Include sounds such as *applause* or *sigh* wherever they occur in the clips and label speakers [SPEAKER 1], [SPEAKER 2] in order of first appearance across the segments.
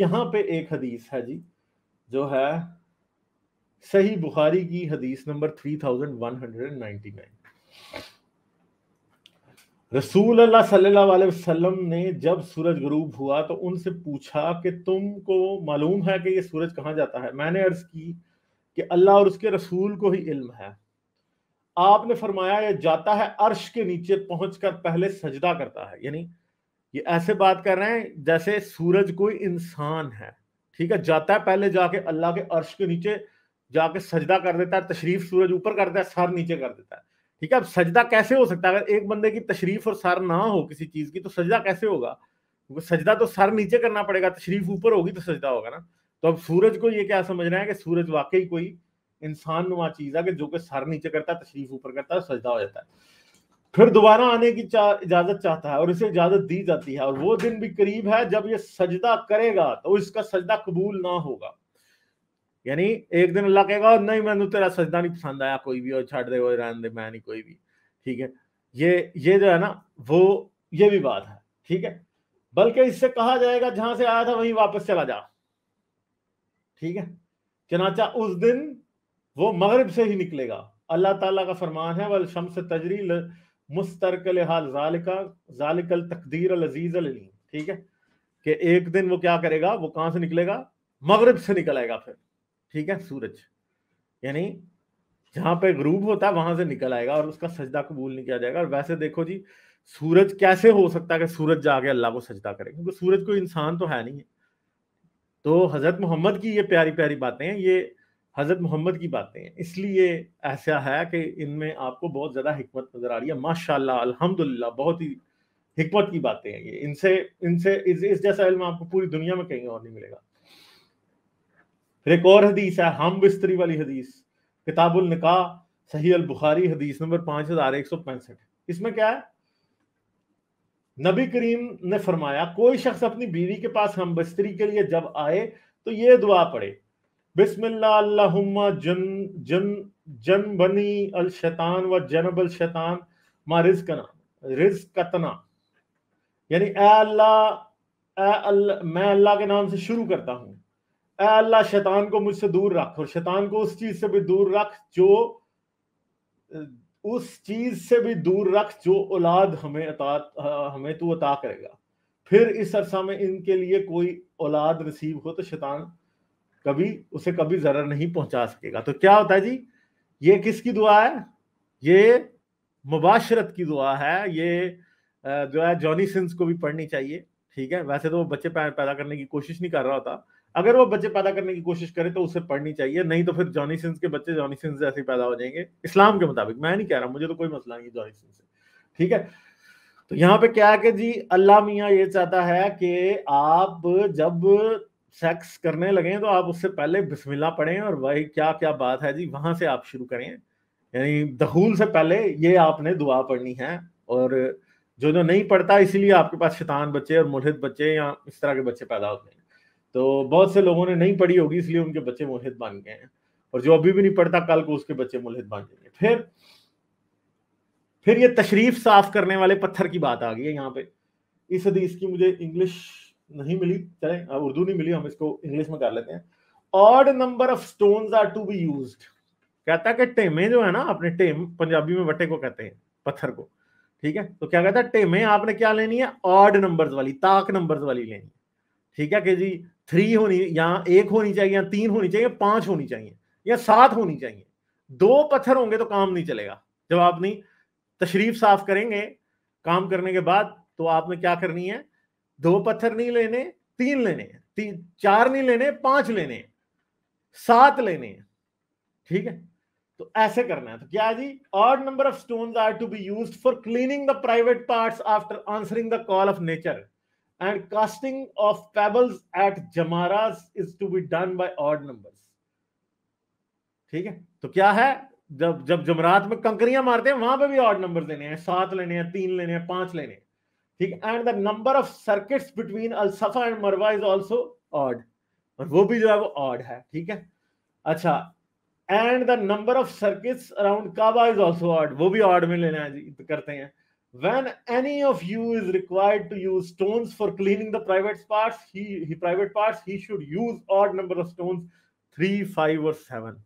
[SPEAKER 1] यहां पे एक हदीस है जी जो है सही बुखारी की हदीस नंबर 3199 रसूल अल्लाह सल्लल्लाहु अलैहि वसल्लम ने जब सूरज गरूब हुआ तो उनसे पूछा कि तुमको मालूम है कि ये सूरज कहाँ जाता है मैंने अर्ज की कि अल्लाह और उसके रसूल को ही इल्म है आपने फरमाया ये जाता है अर्श के नीचे पहुंचकर पहले सजदा करता है यानी ये ऐसे बात कर रहे हैं जैसे सूरज कोई इंसान है ठीक है जाता है पहले जाके अल्लाह के अर्श के नीचे जाके सजदा कर देता है तशरीफ सूरज ऊपर करता है सर नीचे कर देता है ठीक है अब सजदा कैसे हो सकता है अगर एक बंदे की तशरीफ और सर ना हो किसी चीज की तो सजदा कैसे होगा क्योंकि सजदा तो सर नीचे करना पड़ेगा तशरीफ ऊपर होगी तो सजदा होगा ना तो अब सूरज को ये क्या समझ रहे हैं कि सूरज वाकई कोई इंसान नुमा चीज है कि जो कि सर नीचे करता है तशरीफ ऊपर करता है सजदा हो जाता है फिर दोबारा आने की इजाजत चाहता है और इसे इजाजत दी जाती है और वो दिन भी करीब है जब ये सजदा करेगा तो इसका सजदा कबूल ना होगा यानी एक दिन अल्लाह कहेगा नहीं मैंने तेरा सजदा नहीं पसंद आया कोई भी और छाट दे और दे मैं नहीं कोई भी ठीक है ये ये जो है ना वो ये भी बात है ठीक है बल्कि इससे कहा जाएगा जहां से आया था वहीं वापस चला जा ठीक है चनाचा उस दिन वो मगरब से ही निकलेगा अल्लाह ताला का फरमान है वल से तजरी मुस्तरकल हाल जालिका जालिकल तकदीर अजीज ठीक है कि एक दिन वो क्या करेगा वो कहां से निकलेगा मगरब से निकल आएगा फिर ठीक है सूरज यानी जहां पे ग्रूब होता है वहां से निकल आएगा और उसका सजदा कबूल नहीं किया जाएगा और वैसे देखो जी सूरज कैसे हो सकता है कि सूरज जाके अल्लाह को सजदा करे क्योंकि सूरज कोई इंसान तो है नहीं है तो हजरत मोहम्मद की ये प्यारी प्यारी बातें हैं ये हज़रत मोहम्मद की बातें हैं इसलिए ऐसा है कि इनमें आपको बहुत ज़्यादा हिकमत नज़र आ रही है माशाल्लाह अल्हम्दुलिल्लाह बहुत ही हिकमत की बातें हैं ये इनसे इनसे इस, इस जैसा इल्म आपको पूरी दुनिया में कहीं और नहीं मिलेगा फिर एक और हदीस है हम बिस्तरी वाली हदीस किताबुल निका सही अल बुखारी हदीस नंबर पांच हज़ार एक सौ पैंसठ इसमें क्या है नबी करीम ने फरमाया कोई शख्स अपनी बीवी के पास हम बिस्तरी के लिए जब आए तो ये दुआ पढ़े बिस्मिल्लाहुम्मा जन जन जन बनी अल शैतान व जनब अल शैतान मा रिजकना कतना यानी ए अल्लाह ए अल्लाह मैं अल्लाह के नाम से शुरू करता हूं ए अल्लाह शैतान को मुझसे दूर रख और शैतान को उस चीज से भी दूर रख जो उस चीज से भी दूर रख जो औलाद हमें अता हमें तू अता करेगा फिर इस अरसा में इनके लिए कोई औलाद नसीब हो तो शैतान कभी उसे कभी जरा नहीं पहुंचा सकेगा तो क्या होता है जी ये किसकी दुआ है ये मुबाशरत की दुआ है ये जो है जॉनी सिंस को भी पढ़नी चाहिए ठीक है वैसे तो वो बच्चे पैदा करने की कोशिश नहीं कर रहा होता अगर वो बच्चे पैदा करने की कोशिश करे तो उसे पढ़नी चाहिए नहीं तो फिर जॉनी सिंस के बच्चे जॉनी सिंस जैसे पैदा हो जाएंगे इस्लाम के मुताबिक मैं नहीं कह रहा मुझे तो कोई मसला नहीं जॉनी सिंह से ठीक है तो यहाँ पे क्या है कि जी अल्लाह मियाँ ये चाहता है कि आप जब सेक्स करने लगे तो आप उससे पहले बिस्मिल्ला पढ़ें और भाई क्या क्या बात है जी वहां से आप शुरू करें यानी दहूल से पहले ये आपने दुआ पढ़नी है और जो जो नहीं पढ़ता इसीलिए आपके पास शैतान बच्चे और मुलहिद बच्चे या इस तरह के बच्चे पैदा होते हैं तो बहुत से लोगों ने नहीं पढ़ी होगी इसलिए उनके बच्चे मोहित बन गए हैं और जो अभी भी नहीं पढ़ता कल को उसके बच्चे मुलहिद बन जाएंगे फिर फिर ये तशरीफ साफ करने वाले पत्थर की बात आ गई है यहाँ पे इस हदीस की मुझे इंग्लिश नहीं मिली चले हाँ, उर्दू नहीं मिली हम इसको इंग्लिश में कर लेते हैं odd number of stone are to be use कहता है कि टेमे जो है ना अपने टेम पंजाबी में वटे को कहते हैं पत्थर को ठीक है तो क्या कहता है टेमे आपने क्या लेनी है ऑड नंबर वाली ताक नंबर वाली लेनी है ठीक है कि जी थ्री होनी या एक होनी चाहिए या तीन होनी चाहिए पांच होनी चाहिए या सात होनी चाहिए दो पत्थर होंगे तो काम नहीं चलेगा जब आप नहीं तशरीफ साफ करेंगे काम करने के बाद तो आपने क्या करनी है दो पत्थर नहीं लेने तीन लेने तीन चार नहीं लेने पांच लेने सात लेने ठीक है तो ऐसे करना है तो क्या जी odd number of stone are to be use for cleaning the private part after answering the call of nature and casting of pebbles at Jamarat is to be done by odd number ठीक है तो क्या है जब जब जमरात में कंकरियां मारते हैं वहां पे भी ऑड नंबर लेने हैं सात लेने हैं तीन लेने हैं पांच लेने हैं ठीक and the number of circuits between Al Safa and Marwa is also odd और वो भी जो है वो ऑड है ठीक है अच्छा and the number of circuits around Kaaba is also odd वो भी ऑड में लेना है करते हैं when any of you is required to use stones for cleaning the private parts he, he private parts he should use odd number of stones three five or seven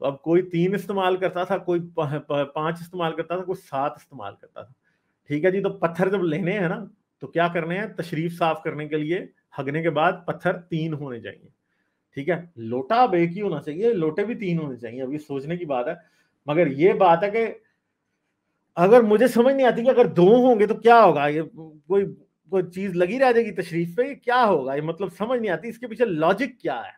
[SPEAKER 1] तो अब कोई तीन इस्तेमाल करता था कोई पांच इस्तेमाल करता था कोई सात इस्तेमाल करता था ठीक है जी तो पत्थर जब लेने हैं ना तो क्या करने हैं तशरीफ साफ करने के लिए हगने के बाद पत्थर तीन होने चाहिए ठीक है लोटा अब एक ही होना चाहिए लोटे भी तीन होने चाहिए अब ये सोचने की बात है मगर ये बात है कि अगर मुझे समझ नहीं आती कि अगर दो होंगे तो क्या होगा ये कोई कोई चीज लगी रह जाएगी तशरीफ पे क्या होगा ये मतलब समझ नहीं आती इसके पीछे लॉजिक क्या है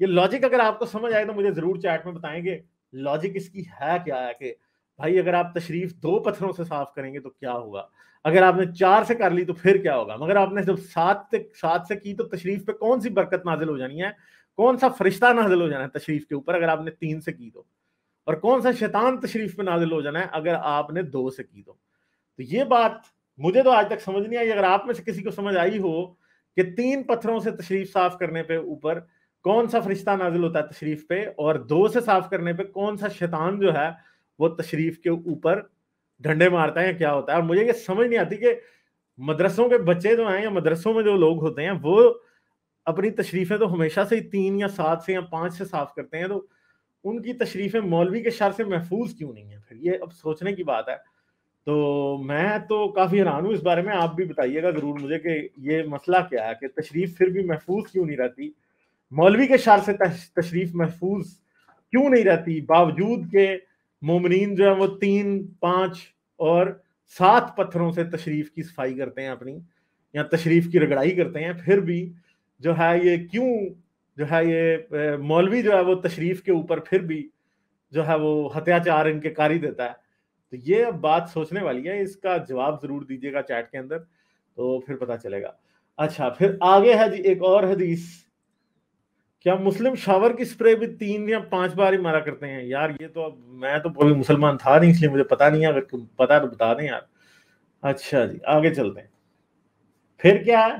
[SPEAKER 1] ये लॉजिक अगर आपको समझ आए तो मुझे जरूर चैट में बताएंगे लॉजिक इसकी है क्या है कि भाई अगर आप तशरीफ दो पत्थरों से साफ करेंगे तो क्या होगा अगर आपने चार से कर ली तो फिर क्या होगा मगर आपने जब सात से सात से की तो तशरीफ पे कौन सी बरकत नाजिल हो जानी है कौन सा फरिश्ता नाजिल हो जाना है तशरीफ के ऊपर अगर आपने तीन से की तो और कौन सा शैतान तशरीफ पे नाजिल हो जाना है अगर आपने दो से की तो तो ये बात मुझे तो आज तक समझ नहीं आई अगर आप में से किसी को समझ आई हो कि तीन पत्थरों से तशरीफ साफ करने पे ऊपर कौन सा फरिश्ता नाजिल होता है तशरीफ पे और दो से साफ करने पे कौन सा शैतान जो है वो तशरीफ के ऊपर ढंडे मारता है या क्या होता है और मुझे ये समझ नहीं आती कि मदरसों के बच्चे जो हैं या मदरसों में जो लोग होते हैं वो अपनी तशरीफें तो हमेशा से ही तीन या सात से या पाँच से साफ करते हैं तो उनकी तशरीफें मौलवी के शर से महफूज क्यों नहीं है फिर ये अब सोचने की बात है तो मैं तो काफ़ी हैरान हूँ इस बारे में आप भी बताइएगा ज़रूर मुझे कि ये मसला क्या है कि तशरीफ फिर भी महफूज क्यों नहीं रहती मौलवी के शर से तशरीफ महफूज क्यों नहीं रहती बावजूद के मोमरीन जो है वो तीन पांच और सात पत्थरों से तशरीफ की सफाई करते हैं अपनी या तशरीफ की रगड़ाई करते हैं फिर भी जो है ये क्यों जो है ये मौलवी जो है वो तशरीफ के ऊपर फिर भी जो है वो हत्याचार इनके कारी देता है तो ये अब बात सोचने वाली है इसका जवाब जरूर दीजिएगा चैट के अंदर तो फिर पता चलेगा अच्छा फिर आगे है जी एक और हदीस क्या मुस्लिम शावर की स्प्रे भी तीन या पांच बार ही मारा करते हैं यार ये तो अब मैं तो मुसलमान था नहीं इसलिए मुझे पता नहीं है अगर तुम पता तो बता दें यार अच्छा जी आगे चलते हैं फिर क्या है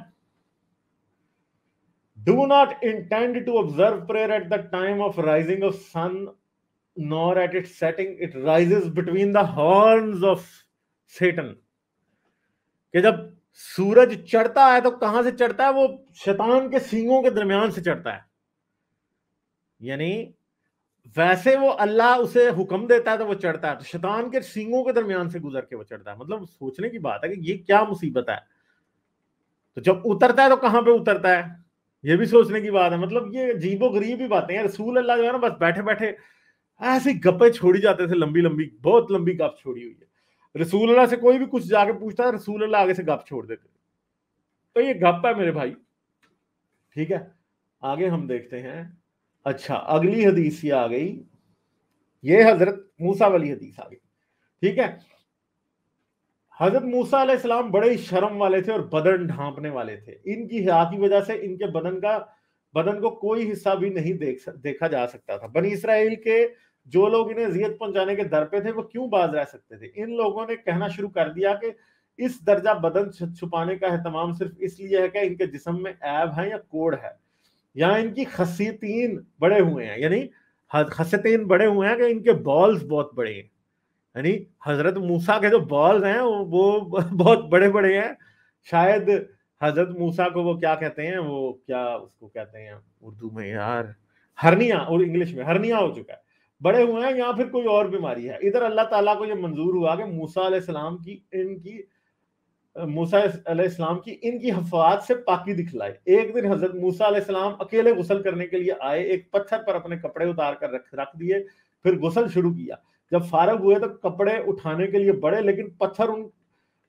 [SPEAKER 1] do not intend to observe prayer at the time of rising of sun nor at it setting it rise between the horn of Satan कि जब सूरज चढ़ता है तो कहां से चढ़ता है वो शैतान के सींगों के दरमियान से चढ़ता है यानी वैसे वो अल्लाह उसे हुक्म देता है तो वो चढ़ता है तो शैतान के सींगों के दरमियान से गुजर के वो चढ़ता है मतलब सोचने की बात है कि ये क्या मुसीबत है तो जब उतरता है तो कहाँ पे उतरता है ये भी सोचने की बात है मतलब ये जीबो गरीब ही बातें रसूल अल्लाह जो है ना बस बैठे बैठे ऐसी गप्पे छोड़ी जाते थे लंबी लंबी बहुत लंबी गप छोड़ी हुई है रसूल अल्लाह से कोई भी कुछ जाके पूछता है रसूल अल्लाह आगे से गप छोड़ देते तो ये गप है मेरे भाई ठीक है आगे हम देखते हैं अच्छा अगली हदीस ये आ गई ये हजरत मूसा वाली हदीस आ गई ठीक है हजरत मूसा सलाम बड़े शर्म वाले थे और बदन ढांपने वाले थे इनकी हया की वजह से इनके बदन का बदन को कोई हिस्सा भी नहीं देख देखा जा सकता था बनी इसराइल के जो लोग इन्हें अजियत पहुंचाने के दर पे थे वो क्यों बाज रह सकते थे इन लोगों ने कहना शुरू कर दिया कि इस दर्जा बदन छुपाने का है तमाम सिर्फ इसलिए है कि इनके जिसम में ऐब है या कोड है या इनकी खसीतीन बड़े हुए हैं यानी खसतीन बड़े हुए हैं कि इनके बॉल्स बहुत बड़े हैं यानी हजरत मूसा के जो बॉल्स हैं वो *laughs* बहुत बड़े बड़े हैं शायद हजरत मूसा को वो क्या कहते हैं वो क्या उसको कहते हैं उर्दू में यार हरनिया और इंग्लिश में हरनिया हो चुका है बड़े हुए हैं या फिर कोई और बीमारी है इधर अल्लाह ताला को ये मंजूर हुआ कि मूसा सलाम की इनकी मूसा अलैहिस्सलाम की इनकी हफात से पाकी दिखलाए एक दिन हजरत मूसा अलैहिस्सलाम अकेले गुसल करने के लिए आए एक पत्थर पर अपने कपड़े उतार कर रख रख दिए फिर गुसल शुरू किया जब फारग हुए तो कपड़े उठाने के लिए बड़े लेकिन पत्थर उन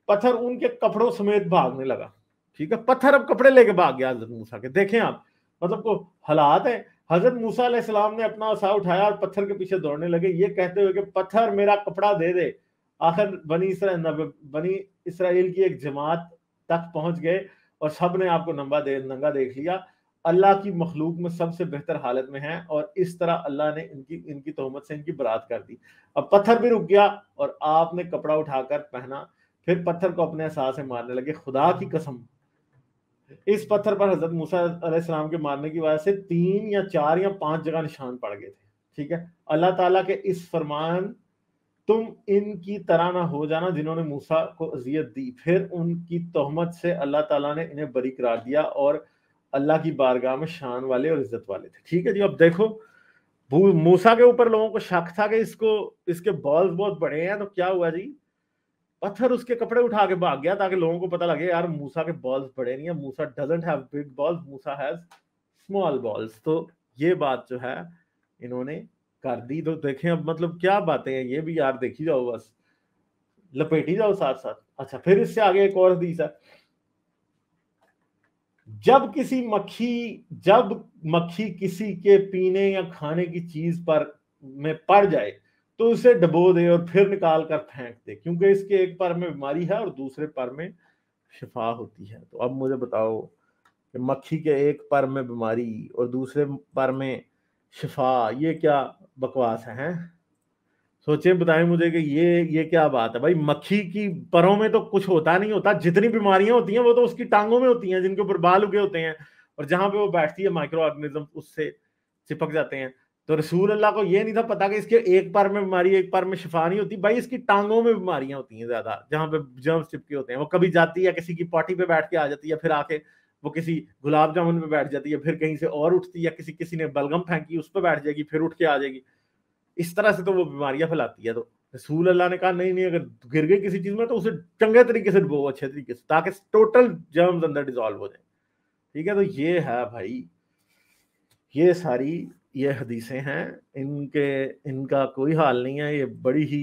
[SPEAKER 1] पत्थर उनके कपड़ों समेत भागने लगा ठीक है पत्थर अब कपड़े लेके भाग गया हजरत मूसा के देखें आप मतलब को हालात है हजरत मूसा ने अपना उठाया और पत्थर के पीछे दौड़ने लगे ये कहते हुए कि पत्थर मेरा कपड़ा दे दे आखिर बनी इसरा बनी इसराइल की एक जमात तक पहुंच गए और सब ने आपको नंगा दे नंगा देख लिया अल्लाह की मखलूक में सबसे बेहतर हालत में है और इस तरह अल्लाह ने इनकी इनकी तहमत से इनकी बरात कर दी अब पत्थर भी रुक गया और आपने कपड़ा उठाकर पहना फिर पत्थर को अपने एहसास से मारने लगे खुदा की कसम इस पत्थर पर हजरत मूसा के मारने की वजह से तीन या चार या पांच जगह निशान पड़ गए थे ठीक है अल्लाह ताला के इस फरमान तुम इनकी तरह ना हो जाना जिन्होंने मूसा को अजियत दी फिर उनकी तोहमत से अल्लाह ताला ने इन्हें बरी करार दिया और अल्लाह की बारगाह में शान वाले और इज्जत वाले थे ठीक है जी अब देखो मूसा के ऊपर लोगों को शक था कि इसको इसके बॉल्स बहुत बड़े हैं तो क्या हुआ जी पत्थर उसके कपड़े उठा के भाग गया ताकि लोगों को पता लगे यार मूसा के बॉल्स बड़े नहीं है Musa doesn't have big balls Musa has small balls तो ये बात जो है इन्होंने कर दी तो देखें अब मतलब क्या बातें हैं ये भी यार देखी जाओ बस लपेटी जाओ साथ साथ अच्छा फिर इससे आगे एक और हदीस है जब किसी मक्खी जब मक्खी किसी के पीने या खाने की चीज पर में पड़ जाए तो उसे डबो दे और फिर निकाल कर फेंक दे क्योंकि इसके एक पर में बीमारी है और दूसरे पर में शिफा होती है तो अब मुझे बताओ कि मक्खी के एक पर में बीमारी और दूसरे पर में शिफा ये क्या बकवास है सोचे बताएं मुझे कि ये ये क्या बात है भाई मक्खी की परों में तो कुछ होता नहीं होता जितनी बीमारियां होती हैं वो तो उसकी टांगों में होती हैं जिनके ऊपर बाल उगे होते हैं और जहां पे वो बैठती है माइक्रो ऑर्गेनिज्म उससे चिपक जाते हैं तो रसूल अल्लाह को ये नहीं था पता कि इसके एक पर में बीमारी एक पर में शिफा नहीं होती भाई इसकी टांगों में बीमारियां होती हैं ज्यादा जहां पे जर्म्स चिपके होते हैं वो कभी जाती है किसी की पॉटी पे बैठ के आ जाती है फिर आके वो किसी गुलाब जामुन में बैठ जाती है फिर कहीं से और उठती या किसी किसी ने बलगम फेंकी उस पर बैठ जाएगी फिर उठ के आ जाएगी इस तरह से तो वो बीमारियां फैलाती है तो रसूल अल्लाह ने कहा नहीं नहीं अगर गिर गई किसी चीज में तो उसे चंगे तरीके से डुबो अच्छे तरीके से ताकि टोटल जर्म्स अंदर डिजॉल्व हो जाए ठीक है तो ये है भाई ये सारी ये हदीसें हैं इनके इनका कोई हाल नहीं है ये बड़ी ही